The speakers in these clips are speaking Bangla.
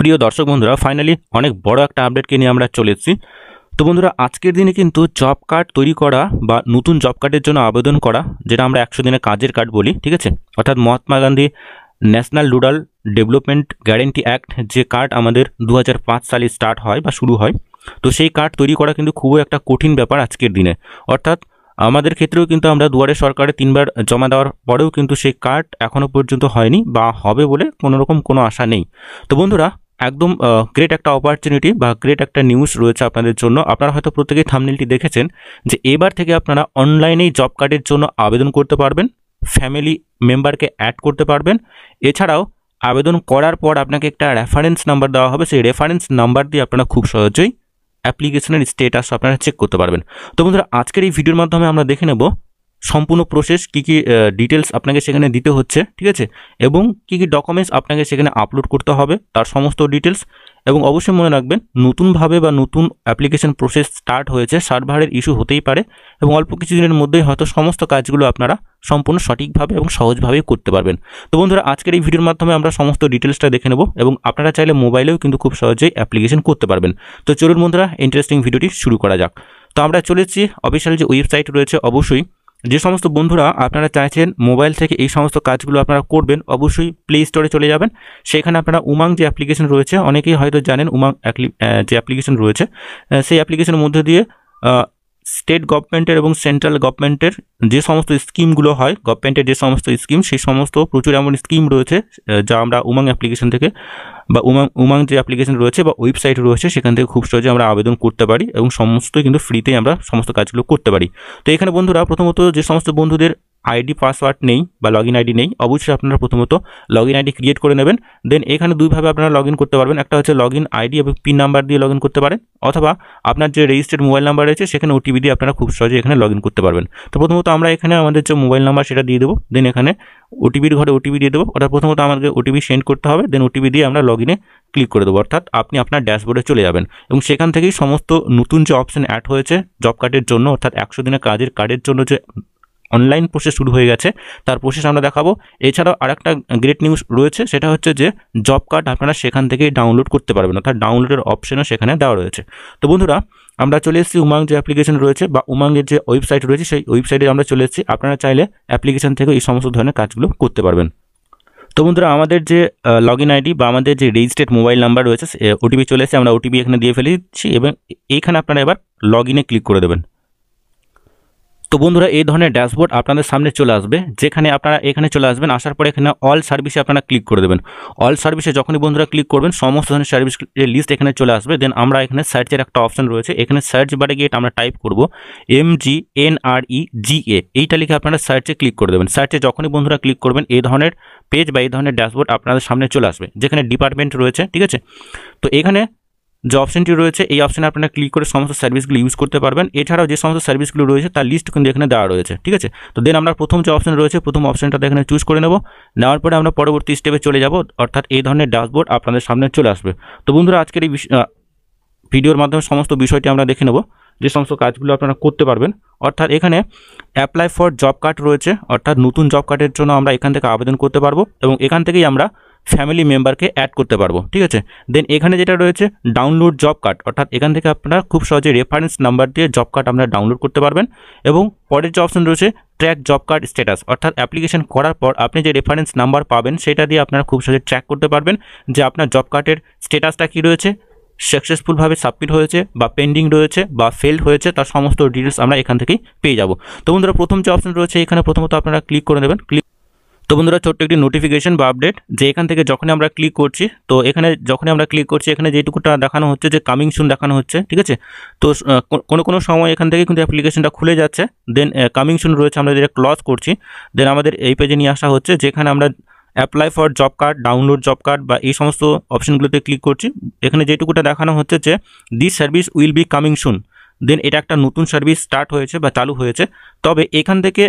প্রিয় দর্শক বন্ধুরা ফাইনালি অনেক বড় একটা আপডেটকে নিয়ে আমরা চলে এসেছি তো বন্ধুরা আজকের দিনে কিন্তু জব কার্ড তৈরি করা বা নতুন জব কার্ডের জন্য আবেদন করা যেটা আমরা একশো দিনের কাজের কার্ড বলি ঠিক আছে অর্থাৎ Mahatma Gandhi national rural development guarantee act যে কার্ড আমাদের দু সালে স্টার্ট হয় বা শুরু হয় তো সেই কার্ড তৈরি করা কিন্তু খুবই একটা কঠিন ব্যাপার আজকের দিনে অর্থাৎ আমাদের ক্ষেত্রেও কিন্তু আমরা দুয়ারে সরকারে তিনবার জমা দেওয়ার পরেও কিন্তু সেই কার্ড এখনও পর্যন্ত হয়নি বা হবে বলে কোনোরকম কোনো আশা নেই তো বন্ধুরা একদম গ্রেট একটা অপরচুনিটি বা গ্রেট একটা নিউজ রয়েছে আপনাদের জন্য আপনারা হয়তো প্রত্যেকেই থামনেলটি দেখেছেন যে এবার থেকে আপনারা অনলাইনেই জব কার্ডের জন্য আবেদন করতে পারবেন ফ্যামিলি মেম্বারকে অ্যাড করতে পারবেন এছাড়াও আবেদন করার পর আপনাকে একটা রেফারেন্স নাম্বার দেওয়া হবে সেই রেফারেন্স নাম্বার দিয়ে আপনারা খুব সহজেই অ্যাপ্লিকেশনের স্টেটাস আপনারা চেক করতে পারবেন তো বন্ধুরা আজকের এই ভিডিওর মাধ্যমে আমরা দেখে নেব সম্পূর্ণ প্রসেস কী কী ডিটেলস আপনাকে সেখানে দিতে হচ্ছে ঠিক আছে এবং কী কী ডকুমেন্টস আপনাকে সেখানে আপলোড করতে হবে তার সমস্ত ডিটেলস এবং অবশ্যই মনে রাখবেন নতুনভাবে বা নতুন অ্যাপ্লিকেশন প্রসেস স্টার্ট হয়েছে সার্ভারের ইস্যু হতেই পারে এবং অল্প কিছুদিনের মধ্যেই হয়তো সমস্ত কাজগুলো আপনারা সম্পূর্ণ সঠিকভাবে এবং সহজভাবেই করতে পারবেন তো বন্ধুরা আজকের এই ভিডিওর মাধ্যমে আমরা সমস্ত ডিটেলসটা দেখে নেব এবং আপনারা চাইলে মোবাইলেও কিন্তু খুব সহজেই অ্যাপ্লিকেশন করতে পারবেন তো চলুন বন্ধুরা ইন্টারেস্টিং ভিডিওটি শুরু করা যাক তো আমরা চলেছি অফিসিয়াল যে ওয়েবসাইট রয়েছে অবশ্যই যে সমস্ত বন্ধুরা আপনারা চাইছেন মোবাইল থেকে এই সমস্ত কাজগুলো আপনারা করবেন অবশ্যই প্লে স্টোরে চলে যাবেন সেখানে আপনারা উমাং যে অ্যাপ্লিকেশন রয়েছে অনেকেই হয়তো জানেন উমাং যে অ্যাপ্লিকেশন রয়েছে সেই অ্যাপ্লিকেশনের মধ্যে দিয়ে স্টেট গভর্নমেন্টের এবং সেন্ট্রাল গভর্নমেন্টের যে সমস্ত স্কিমগুলো হয় গভর্নমেন্টের যে সমস্ত স্কিম সেই সমস্ত প্রচুর এমন স্কিম রয়েছে যা আমরা উমাং অ্যাপ্লিকেশন থেকে বা উমাং উমাং যে অ্যাপ্লিকেশন রয়েছে বা ওয়েবসাইট রয়েছে সেখান থেকে খুব সহজে আমরা আবেদন করতে পারি এবং সমস্ত কিন্তু ফ্রিতেই আমরা সমস্ত কাজগুলো করতে পারি তো এখানে বন্ধুরা প্রথমত যে সমস্ত বন্ধুদের আইডি পাসওয়ার্ড নেই বা লগ আইডি নেই অবশ্যই আপনারা প্রথমত লগ আইডি ক্রিয়েট করে নেবেন দেন এখানে দুইভাবে আপনারা লগ করতে পারবেন একটা হচ্ছে লগ আইডি এবং পিন নাম্বার দিয়ে লগ করতে পারেন অথবা আপনার যে রেজিস্টার্ড মোবাইল নাম্বার রয়েছে সেখানে ওটিপি দিয়ে আপনারা খুব সহজে এখানে লগ করতে পারবেন তো প্রথমত আমরা এখানে আমাদের যে মোবাইল নাম্বার সেটা দিয়ে দেবো দেন এখানে ওটিপির ঘরে ওটিপি দিয়ে দেবো অর্থাৎ প্রথমত আমাকে ওটিপি সেন্ড করতে হবে দেন ওটিপি দিয়ে আমরা লগ ক্লিক করে দেবো অর্থাৎ আপনি আপনার ড্যাশবোর্ডে চলে যাবেন এবং সেখান থেকেই সমস্ত নতুন যে অপশান অ্যাড হয়েছে জব কার্ডের জন্য অর্থাৎ একশো দিনের কাজের কার্ডের জন্য যে অনলাইন প্রসেস শুরু হয়ে গেছে তার প্রসেস আমরা দেখাবো এছাড়াও আরেকটা গ্রেট নিউজ রয়েছে সেটা হচ্ছে যে জব কার্ড আপনারা সেখান থেকেই ডাউনলোড করতে পারবেন অর্থাৎ ডাউনলোডের অপশনও সেখানে দেওয়া রয়েছে তো বন্ধুরা আমরা চলে এসেছি উমাং যে অ্যাপ্লিকেশন রয়েছে বা উমাংয়ের যে ওয়েবসাইট রয়েছে সেই ওয়েবসাইটে আমরা চলে এসেছি আপনারা চাইলে অ্যাপ্লিকেশন থেকে এই সমস্ত ধরনের কাজগুলো করতে পারবেন তো বন্ধুরা আমাদের যে লগ ইন আইডি বা আমাদের যে রেজিস্টার্ড মোবাইল নাম্বার রয়েছে ওটিপি চলে এসেছে আমরা ওটিপি এখানে দিয়ে ফেলেছি এবং এইখানে আপনারা এবার লগ ইনে ক্লিক করে দেবেন তো বন্ধুরা এই ধরনের ড্যাশবোর্ড আপনাদের সামনে চলে আসবে যেখানে আপনারা এখানে চলে আসবেন আসার পরে এখানে অল সার্ভিসে আপনারা ক্লিক করে দেবেন অল সার্ভিসে যখনই বন্ধুরা ক্লিক করবেন সমস্ত ধরনের সার্ভিস লিস্ট এখানে চলে আসবে দেন আমরা এখানে সার্চের একটা অপশন রয়েছে এখানে সার্চ বারে গিয়ে আমরা টাইপ করব এম জি এন আর ই জি এ এইটা লিখে আপনারা সার্চে ক্লিক করে দেবেন সার্চে যখনই বন্ধুরা ক্লিক করবেন এই ধরনের পেজ বা এই ধরনের ড্যাশবোর্ড আপনাদের সামনে চলে আসবে যেখানে ডিপার্টমেন্ট রয়েছে ঠিক আছে তো এখানে যে অপশনটি রয়েছে এই অপশানে আপনারা ক্লিক করে সমস্ত সার্ভিসগুলো ইউজ করতে পারবেন এছাড়াও যে সমস্ত সার্ভিসগুলো রয়েছে তার লিস্ট কিন্তু এখানে দেওয়া রয়েছে ঠিক আছে তো দেন আমরা প্রথম যে অপশান রয়েছে প্রথম অপশনটাতে এখানে চুজ করে নেব নেওয়ার পরে আমরা পরবর্তী স্টেপে চলে যাব অর্থাৎ এই ধরনের ড্যাশবোর্ড আপনাদের সামনে চলে আসবে তো বন্ধুরা আজকের এই ভিডিওর মাধ্যমে সমস্ত বিষয়টি আমরা দেখে নেবো যে সমস্ত কাজগুলো আপনারা করতে পারবেন অর্থাৎ এখানে অ্যাপ্লাই ফর জব কার্ড রয়েছে অর্থাৎ নতুন জব কার্ডের জন্য আমরা এখান থেকে আবেদন করতে পারবো এবং এখান থেকেই আমরা ফ্যামিলি মেম্বারকে অ্যাড করতে পারবো ঠিক আছে দেন এখানে যেটা রয়েছে ডাউনলোড জব কার্ড অর্থাৎ এখান থেকে আপনারা খুব সহজে রেফারেন্স নাম্বার দিয়ে জব কার্ড আপনারা ডাউনলোড করতে পারবেন এবং পরের যে অপশন রয়েছে ট্র্যাক জব কার্ড স্ট্যাটাস অর্থাৎ অ্যাপ্লিকেশন করার পর আপনি যে রেফারেন্স নাম্বার পাবেন সেটা দিয়ে আপনারা খুব সহজে ট্র্যাক করতে পারবেন যে আপনার জব কার্ডের স্ট্যাটাসটা কী রয়েছে সাকসেসফুলভাবে সাবমিট হয়েছে বা পেন্ডিং রয়েছে বা ফেলড হয়েছে তার সমস্ত ডিটেলস আমরা এখান থেকেই পেয়ে যাব তো বন্ধুরা প্রথম যে অপশন রয়েছে এখানে প্রথমত আপনারা ক্লিক করে নেবেন ক্লিক তো বন্ধুরা ছোট্ট একটি নোটিফিকেশন বা আপডেট যে এখান থেকে যখনই আমরা ক্লিক করছি তো এখানে যখনই আমরা ক্লিক করছি এখানে যেটুকুটা দেখানো হচ্ছে যে কামিং সুন দেখানো হচ্ছে ঠিক আছে তো কোনো কোনো সময় এখান থেকে কিন্তু অ্যাপ্লিকেশনটা খুলে যাচ্ছে দেন কামিং সুন রয়েছে আমরা যেটা ক্লস করছি দেন আমাদের এই পেজে নিয়ে আসা হচ্ছে যেখানে আমরা apply for job card download job card বা এই সমস্ত অপশনগুলোতে ক্লিক করছি এখানে যেটুকুটা দেখানো হচ্ছে যে this service will be coming soon then এটা একটা নতুন সার্ভিস স্টার্ট হয়েছে বা চালু হয়েছে তবে এখান থেকে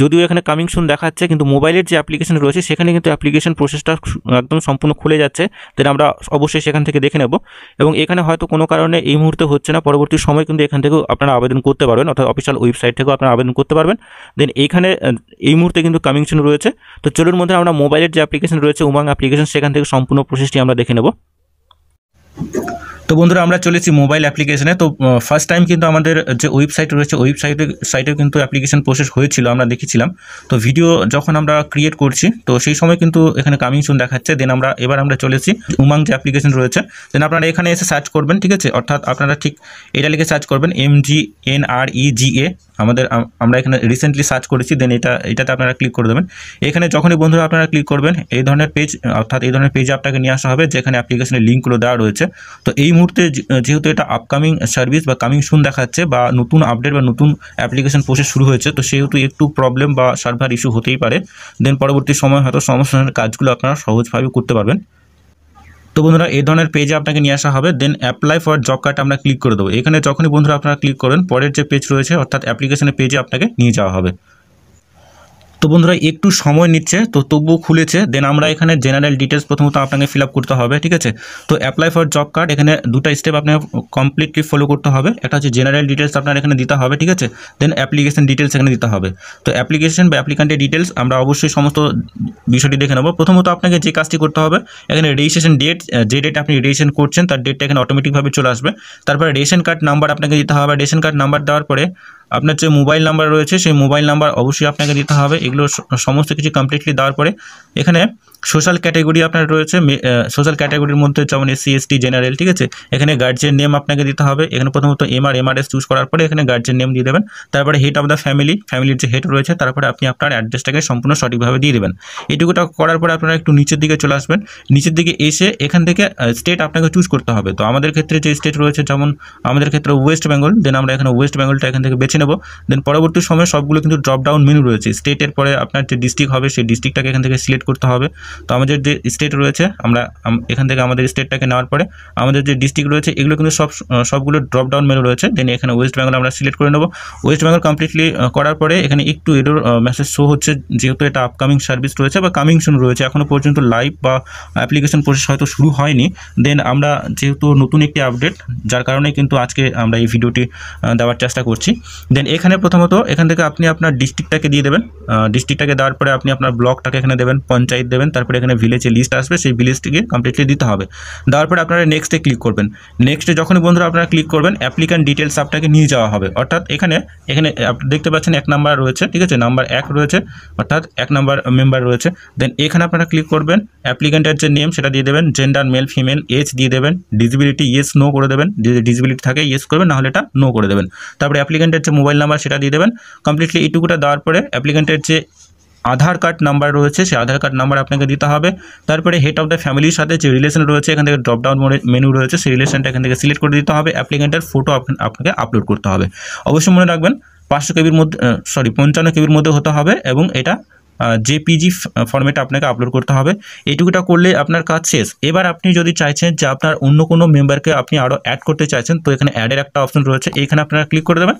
যদিও এখানে কামিং সুন দেখাচ্ছে কিন্তু মোবাইলের যে অ্যাপ্লিকেশন রয়েছে সেখানে কিন্তু অ্যাপ্লিকেশন প্রসেসটা একদম সম্পূর্ণ খুলে যাচ্ছে দেন আমরা অবশ্যই সেখান থেকে দেখে নেব এবং এখানে হয়তো কোনো কারণে এই মুহূর্তে হচ্ছে না পরবর্তী সময় কিন্তু এখান থেকেও আপনারা আবেদন করতে পারবেন অর্থাৎ অফিসিয়াল ওয়েবসাইট থেকেও আপনারা আবেদন করতে পারবেন দেন এইখানে এই মুহূর্তে কিন্তু কামিং সুন রয়েছে তো চলুন মধ্যে আমরা মোবাইলের যে অ্যাপ্লিকেশন রয়েছে উমাং অ্যাপ্লিকেশন সেখান থেকে সম্পূর্ণ প্রসেসটি আমরা দেখে নেব তো বন্ধুরা আমরা চলেছি মোবাইল অ্যাপ্লিকেশনে তো ফার্স্ট টাইম কিন্তু আমাদের যে ওয়েবসাইট রয়েছে ওয়েবসাইটে সাইটে কিন্তু অ্যাপ্লিকেশন প্রসেস হয়েছিল আমরা দেখেছিলাম তো ভিডিও যখন আমরা ক্রিয়েট করছি তো সেই সময় কিন্তু এখানে কামিং সুন দেখাচ্ছে দেন আমরা এবার আমরা চলেছি উমাং যে অ্যাপ্লিকেশন রয়েছে দেন আপনারা এখানে এসে সার্চ করবেন ঠিক আছে অর্থাৎ আপনারা ঠিক এটা লিখে সার্চ করবেন এম জি এন আর ই জি এ আমাদের আমরা এখানে রিসেন্টলি সার্চ করেছি দেন এটা এটাতে আপনারা ক্লিক করে দেবেন এখানে যখনই বন্ধুরা আপনারা ক্লিক করবেন এই ধরনের পেজ অর্থাৎ এই ধরনের পেজে আপনাকে নিয়ে আসা হবে যেখানে অ্যাপ্লিকেশনের লিঙ্কগুলো দেওয়া রয়েছে তো এই মুহূর্তে যেহেতু এটা আপকামিং সার্ভিস বা কামিং শুন দেখাচ্ছে বা নতুন আপডেট বা নতুন অ্যাপ্লিকেশন প্রসেস শুরু হয়েছে তো সেহেতু একটু প্রবলেম বা সার্ভার ইস্যু হতেই পারে দেন পরবর্তী সময় হয়তো সমস্যার কাজগুলো আপনারা সহজভাবে করতে পারবেন তো বন্ধুরা এই ধরনের পেজে আপনাকে নিয়ে আসা হবে then apply for job card আমরা ক্লিক করে দেবো এখানে যখনই বন্ধুরা আপনারা ক্লিক করেন পরের যে পেজ রয়েছে অর্থাৎ অ্যাপ্লিকেশনের পেজে আপনাকে নিয়ে যাওয়া হবে তো বন্ধুরা একটু সময় নিচ্ছে তো তবুও খুলেছে দেন আমরা এখানে জেনারেল ডিটেলস প্রথমত আপনাকে ফিল করতে হবে ঠিক আছে তো অ্যাপ্লাই ফর জব কার্ড এখানে দুটা স্টেপ আপনাকে কমপ্লিটলি ফলো করতে হবে একটা হচ্ছে জেনারেল ডিটেলস আপনার এখানে দিতে হবে ঠিক আছে দেন অ্যাপ্লিকেশন ডিটেলস এখানে দিতে হবে তো অ্যাপ্লিকেশন বা অ্যাপ্লিকান্টের ডিটেলস আমরা অবশ্যই সমস্ত বিষয়টি দেখে নেবো প্রথমত আপনাকে যে কাজটি করতে হবে এখানে রেজিস্ট্রেশন ডেট যে ডেট আপনি রেজিস্ট্রেশন করছেন তার ডেটটা এখানে অটোমেটিকভাবে চলে আসবে তারপরে রেশন কার্ড নাম্বার আপনাকে দিতে হবে রেশন কার্ড নাম্বার দেওয়ার পরে আপনার যে মোবাইল নাম্বার রয়েছে সেই মোবাইল নাম্বার অবশ্যই আপনাকে দিতে হবে এগুলো সমস্ত কিছু কমপ্লিটলি দেওয়ার পরে এখানে সোশ্যাল ক্যাটাগরি আপনার রয়েছে সোশ্যাল ক্যাটাগরির মধ্যে যেমন এসসি এসটি জেনারেল ঠিক আছে এখানে গার্জেন নেম আপনাকে দিতে হবে এখানে প্রথমত M M R R S choose করার পরে এখানে গার্জেন নেম দিয়ে দেবেন তারপরে হেড অফ দ্য ফ্যামিলি ফ্যামিলির যে হেড রয়েছে তারপরে আপনি আপনার অ্যাড্রেসটাকে সম্পূর্ণ সঠিকভাবে দিয়ে দেবেন এটুকুটা করার পরে আপনারা একটু নিচের দিকে চলে আসবেন নিচের দিকে এসে এখান থেকে স্টেট আপনাকে চুজ করতে হবে তো আমাদের ক্ষেত্রে যে স্টেট রয়েছে যেমন আমাদের ক্ষেত্রে ওয়েস্ট বেঙ্গল দেন আমরা এখানে ওয়েস্ট বেঙ্গলটা এখান থেকে বেছে নেব দেন পরবর্তী সময়ে সবগুলো কিন্তু ড্রপ ডাউন মেনু রয়েছে স্টেটের পরে আপনার যে ডিস্ট্রিক্ট হবে সেই ডিস্ট্রিক্টটাকে এখান থেকে সিলেক্ট করতে হবে তো আমাদের যে স্টেট রয়েছে আমরা এখান থেকে আমাদের স্টেটটাকে নেওয়ার পরে আমাদের যে ডিস্ট্রিক্ট রয়েছে এগুলো কিন্তু সব সবগুলো ড্রপ ডাউন মেনু রয়েছে দেন এখানে ওয়েস্ট বেঙ্গল আমরা সিলেক্ট করে নেব ওয়েস্ট বেঙ্গল কমপ্লিটলি করার পরে এখানে একটু এডোর মেসেজ শো হচ্ছে যেহেতু এটা আপকামিং সার্ভিস রয়েছে বা কামিং সুন রয়েছে এখনও পর্যন্ত লাইভ বা অ্যাপ্লিকেশন প্রসেস হয়তো শুরু হয়নি দেন আমরা যেহেতু নতুন একটি আপডেট যার কারণে কিন্তু আজকে আমরা এই ভিডিওটি দেওয়ার চেষ্টা করছি দেন এখানে প্রথমত এখান থেকে আপনি আপনার ডিস্ট্রিক্টটাকে দিয়ে দেবেন ডিস্ট্রিক্টটাকে দেওয়ার পরে আপনি আপনার ব্লকটাকে এখানে দেবেন পঞ্চায়েত দেবেন তারপরে এখানে ভিলেজে লিস্ট আসবে সেই ভিলেজটিকে কমপ্লিটলি দিতে হবে দেওয়ার পরে আপনারা নেক্সটে ক্লিক করবেন নেক্সটে যখনই বন্ধুরা আপনারা ক্লিক করবেন অ্যাপ্লিকান্ট ডিটেলস আপনাকে নিয়ে যাওয়া হবে অর্থাৎ এখানে এখানে দেখতে পাচ্ছেন এক নাম্বার রয়েছে ঠিক আছে নাম্বার এক রয়েছে অর্থাৎ এক নাম্বার মেম্বার রয়েছে দেন এখানে আপনারা ক্লিক করবেন অ্যাপ্লিকেন্টের যে নেম সেটা দিয়ে দেবেন জেন্ডার মেল ফিমেল এজ দিয়ে দেবেন ডিসিবিলিটি ইয়েস নো করে দেবেন যদি ডিসিবিলিটি থাকে ইয়েস করবেন নাহলে এটা নো করে দেবেন তারপরে অ্যাপ্লিকেন্টের যে মোবাইল নাম্বার সেটা দিয়ে দেবেন কমপ্লিটলি এইটুকুটা দেওয়ার পরে অ্যাপ্লিকেন্টের যে আধার কার্ড নাম্বার রয়েছে সেই আধার কার্ড নাম্বার আপনাকে দিতে হবে তারপরে হেড অফ দ্য ফ্যামিলির সাথে যে রিলেশন রয়েছে এখান থেকে ড্রপডাউন মেনু রয়েছে সেই রিলেশনটা এখান থেকে সিলেক্ট করে দিতে হবে অ্যাপ্লিকেন্টের ফটো আপনাকে আপলোড করতে হবে অবশ্যই মনে রাখবেন পাঁচশো কেবির মধ্যে সরি পঞ্চান্ন কেবির মধ্যে হতে হবে এবং এটা জেপিজি ফর্মেট আপনাকে আপলোড করতে হবে এইটুকুটা করলে আপনার কাজ শেষ এবার আপনি যদি চাইছেন যে আপনার অন্য কোনো মেম্বারকে আপনি আরও অ্যাড করতে চাইছেন তো এখানে অ্যাডের একটা অপশন রয়েছে এখানে আপনারা ক্লিক করে দেবেন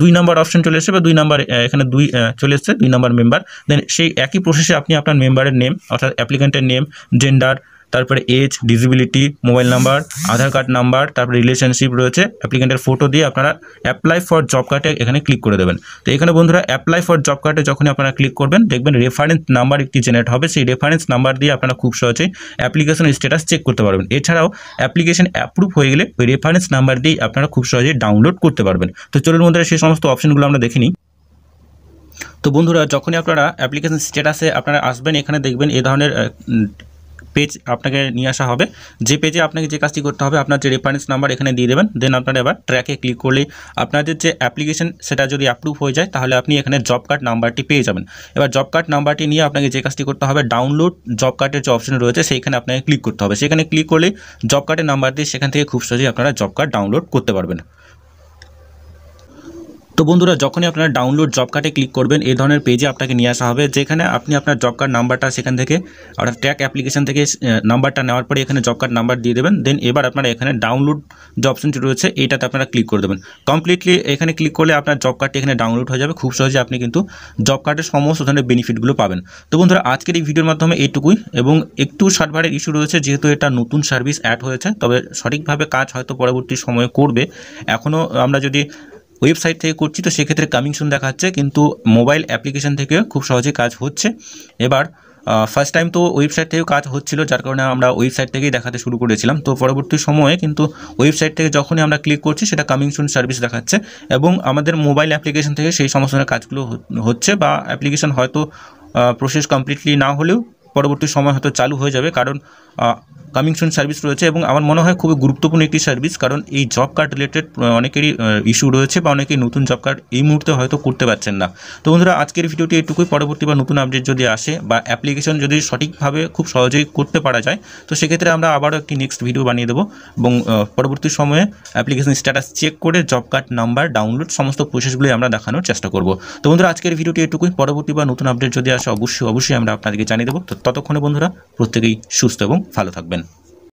দুই নম্বর অপশন চলে এসেছে বা দুই নম্বর এখানে দুই চলে এসেছে দুই নম্বর মেম্বার দেন সেই একই প্রসেসে আপনি আপনার মেম্বারের নেম অর্থাৎ অ্যাপ্লিকেন্টের নেম জেন্ডার তারপরে age disability mobile number Aadhaar card number তারপরে রিলেশনশিপ রয়েছে অ্যাপ্লিকেন্টের ফটো দিয়ে আপনারা অ্যাপ্লাই ফর জব কার্ডে এখানে ক্লিক করে দেবেন তো এখানে বন্ধুরা অ্যাপ্লাই ফর জব কার্ডে যখন আপনারা ক্লিক করবেন দেখবেন রেফারেন্স নাম্বার একটি জেনারেট হবে সেই রেফারেন্স নাম্বার দিয়ে আপনারা খুব সহজেই অ্যাপ্লিকেশন স্ট্যাটাস চেক করতে পারবেন এছাড়াও অ্যাপ্লিকেশন অ্যাপ্রুভ হয়ে গেলে ওই রেফারেন্স নাম্বার দিয়ে আপনারা খুব সহজেই ডাউনলোড করতে পারবেন তো চলুন বন্ধুরা সেই সমস্ত অপশনগুলো আমরা দেখে নিই তো বন্ধুরা যখনই আপনারা অ্যাপ্লিকেশন স্ট্যাটাসে আপনারা আসবেন এখানে দেখবেন এ ধরনের পেজ আপনাকে নি আশা হবে যে পেজে আপনাকে যে কাজটি করতে হবে আপনার যে রেফারেন্স নাম্বার এখানে দিয়ে দেবেন দেন আপনি আবার ট্রাকে ক্লিক করলে আপনার যে অ্যাপ্লিকেশন সেটা যদি अप्रूव হয়ে যায় তাহলে আপনি এখানে জব কার্ড নাম্বারটি পেয়ে যাবেন এবার জব কার্ড নাম্বারটি নিয়ে আপনাকে যে কাজটি করতে হবে ডাউনলোড জব কার্ডের যে অপশন রয়েছে সেইখানে আপনি ক্লিক করতে হবে সেখানে ক্লিক করলে জব কার্ডে নাম্বারটি সেখান থেকে খুব সহজেই আপনি আপনার জব কার্ড ডাউনলোড করতে পারবেন তো বন্ধুরা যখনই আপনারা ডাউনলোড জব কার্ডে ক্লিক করবেন এই ধরনের পেজে আপনাকে নিয়ে আসা হবে যেখানে আপনি আপনার জব কার্ড নাম্বারটা সেখান থেকে অর্থাৎ ট্র্যাক অ্যাপ্লিকেশান থেকে নাম্বারটা নেওয়ার পরে এখানে জব কার্ড নাম্বার দিয়ে দেবেন দেন এবার আপনারা এখানে ডাউনলোড যে অপশনটি রয়েছে এইটাতে আপনারা ক্লিক করে দেবেন কমপ্লিটলি এখানে ক্লিক করলে আপনার জব কার্ডটি এখানে ডাউনলোড হয়ে যাবে খুব সহজে আপনি কিন্তু জব কার্ডের সমস্ত ধরনের বেনিফিটগুলো পাবেন তো বন্ধুরা আজকের এই ভিডিওর মাধ্যমে এইটুকুই এবং একটু সার্ভারের ইস্যু রয়েছে যেহেতু এটা নতুন সার্ভিস অ্যাড হয়েছে তবে সঠিকভাবে কাজ হয়তো পরবর্তী সময়ে করবে এখনও আমরা যদি ওয়েবসাইট থেকে করছি তো সেক্ষেত্রে কামিং সুন দেখাচ্ছে কিন্তু মোবাইল অ্যাপ্লিকেশান থেকে খুব সহজে কাজ হচ্ছে এবার ফার্স্ট টাইম তো ওয়েবসাইট থেকেও কাজ হচ্ছিল যার কারণে আমরা ওয়েবসাইট থেকেই দেখাতে শুরু করেছিলাম তো পরবর্তী সময়ে কিন্তু ওয়েবসাইট থেকে যখনই আমরা ক্লিক করছি সেটা কামিং সুন সার্ভিস দেখাচ্ছে এবং আমাদের মোবাইল অ্যাপ্লিকেশন থেকে সেই সমস্ত কাজগুলো হচ্ছে বা অ্যাপ্লিকেশন হয়তো প্রসেস কমপ্লিটলি না হলেও পরবর্তী সময় হয়তো চালু হয়ে যাবে কারণ কামিং সুন সার্ভিস রয়েছে এবং আমার মনে হয় খুবই গুরুত্বপূর্ণ একটি সার্ভিস কারণ এই জব কার্ড রিলেটেড অনেকেরই ইস্যু রয়েছে বা অনেকেই নতুন জব কার্ড এই মুহূর্তে হয়তো করতে পারছেন না তো বন্ধুরা আজকের ভিডিওটি এটুকুই পরবর্তী বা নতুন আপডেট যদি আসে বা অ্যাপ্লিকেশন যদি সঠিকভাবে খুব সহজেই করতে পারা যায় তো সেক্ষেত্রে আমরা আবারও একটি নেক্সট ভিডিও বানিয়ে দেবো এবং পরবর্তী সময়ে অ্যাপ্লিকেশন স্ট্যাটাস চেক করে জব কার্ড নাম্বার ডাউনলোড সমস্ত প্রসেসগুলি আমরা দেখানোর চেষ্টা করব তো বন্ধুরা আজকের ভিডিওটি এটুকুই পরবর্তী বা নতুন আপডেট যদি আসে অবশ্যই অবশ্যই আমরা আপনাদেরকে জানিয়ে দেবো তো ততক্ষণে বন্ধুরা প্রত্যেকেই সুস্থ এবং ভালো থাকবেন